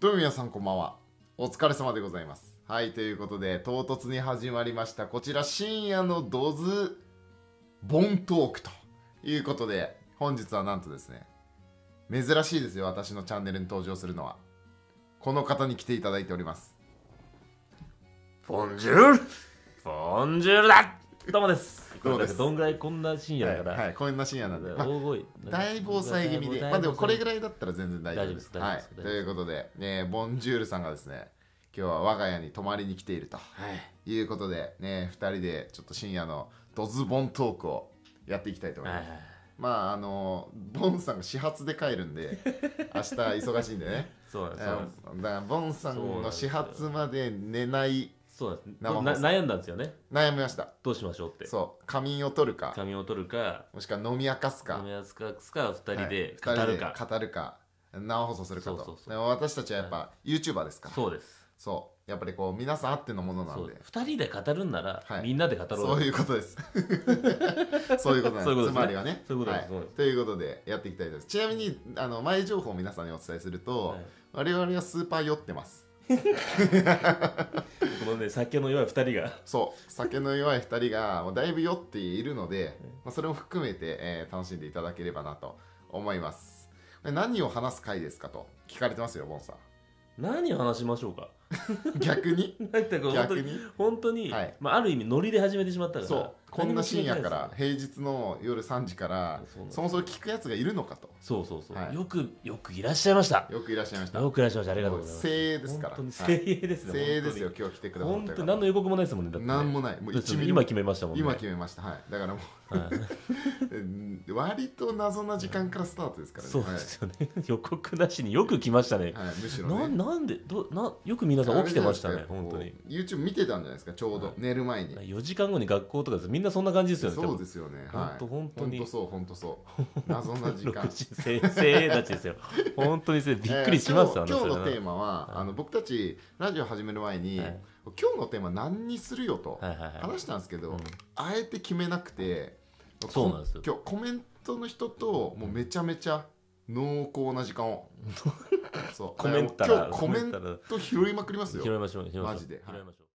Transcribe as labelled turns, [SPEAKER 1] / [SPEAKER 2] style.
[SPEAKER 1] どうも皆さんこんばんは。お疲れ様でございます。はい、ということで、唐突に始まりました、こちら深夜のドズボントークということで、本日はなんとですね、珍しいですよ、私のチャンネルに登場するのは。この方に来ていただいております。ボンジュールボンジュールだどうもです。ってことどんぐらいこんな深夜だから、はいはい、こんな深夜なんで、まあ、大声だいぶ抑え気味でまあでもこれぐらいだったら全然大丈夫ですはい、ということで、えね、ボンジュールさんがですね今日は我が家に泊まりに来ていると、はい、いうことでね二人でちょっと深夜のドズボントークをやっていきたいと思います、まああのボンさんが始発で帰るんで 明日忙しいんでねそうだからボンさんの始発まで寝ないそうなんです生放な送悩んだんですよね悩みましたどうしましょうってそう仮眠を取るか仮眠を取るかもしくは飲み明かすか飲み明かすか2人で語るか、人で語るか生放送するかとそうそうそうでも私たちはやっぱ、YouTuber ですからそうそうですやっぱりこう皆さんあってのものなそんで2人で語るんなら、はいみんなで語ろうそういうことです そういうことなんそういうことですねつまりはねそういうことですはいということでやっていきたいですちなみにあの前情報を皆さんにお伝えすると、はい我々はスーパー酔ってます 酒の弱い2人がそう酒の弱い2人がもうだいぶ酔っているので、まあ、それも含めて、えー、楽しんでいただければなと思います何を話す回ですかと聞かれてますよボンさん何を話しましょうか 逆になんか本当逆に本当に、はいまあ、ある意味ノリで始めてしまったからそうこんな深夜から平日の夜3時からそうそもそも聞くやつがいるのかとそうそうそう、はいよくよくいらっしゃいましたよくいらっしゃいましたよくいらっしゃいましたありがとうございます精鋭ですから本当に精鋭ですね、精鋭ですよ今日来てくださっ本当何の予告もないですもんねだっね何もないもうだも今決めましたもんね今決めましたはいだからもはいううん割と謎な時間からスタートですからねそうですよね、予告なしによく来ましたね、はいむしろねなんなんでどなよく見皆さん起きてましたね本当に YouTube 見てたんじゃないですかちょうど、はい、寝る前に4時間後に学校とかみんなそんな感じですよねそうですよね本当本当に本当そう本当そう謎な時間 先生たちですよ本当にびっくりしますよね、えー、今日のテーマはあの僕たちラジオ始める前に、はい、今日のテーマ何にするよと話したんですけど、はいはいはいうん、あえて決めなくてそうなんですよ今日コメントの人ともうめちゃめちゃ濃厚な時間を そうコメン今日コメント拾いまくりますよ拾いましょう拾いましょうマジで、拾いましょう